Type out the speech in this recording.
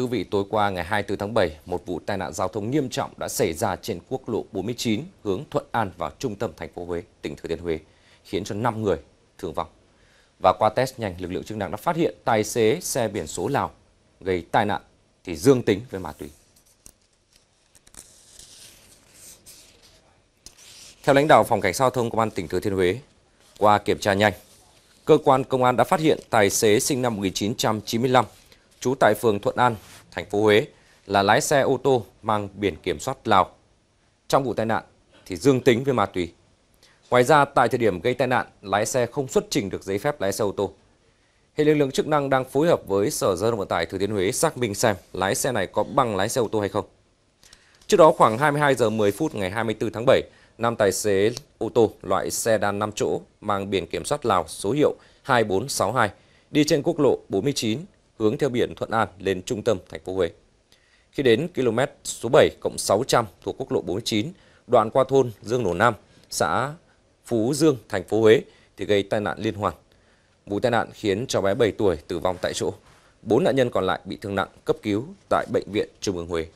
Thưa quý vị, tối qua ngày 24 tháng 7, một vụ tai nạn giao thông nghiêm trọng đã xảy ra trên quốc lộ 49 hướng Thuận An vào trung tâm thành phố Huế, tỉnh Thừa Thiên Huế, khiến cho 5 người thương vong. Và qua test nhanh, lực lượng chức năng đã phát hiện tài xế xe biển số Lào gây tai nạn thì dương tính với ma túy. Theo lãnh đạo phòng cảnh sát giao thông công an tỉnh Thừa Thiên Huế, qua kiểm tra nhanh, cơ quan công an đã phát hiện tài xế sinh năm 1995 trú tại phường Thuận An, thành phố Huế là lái xe ô tô mang biển kiểm soát Lào. Trong vụ tai nạn thì dương tính với ma túy. Ngoài ra tại thời điểm gây tai nạn, lái xe không xuất trình được giấy phép lái xe ô tô. Hiện lực lượng chức năng đang phối hợp với Sở Giao thông Vận tải Thừa Thiên Huế xác minh xem lái xe này có bằng lái xe ô tô hay không. Trước đó khoảng 22 giờ 10 phút ngày 24 tháng 7, nam tài xế ô tô loại xe đan 5 chỗ mang biển kiểm soát Lào số hiệu 2462 đi trên quốc lộ 49 hướng theo biển Thuận An lên trung tâm thành phố Huế. Khi đến km số 7 cộng 600 thuộc quốc lộ 49, đoạn qua thôn Dương Nổ Nam, xã Phú Dương, thành phố Huế thì gây tai nạn liên hoàn. Vụ tai nạn khiến cháu bé 7 tuổi tử vong tại chỗ. Bốn nạn nhân còn lại bị thương nặng cấp cứu tại bệnh viện Trung ương Huế.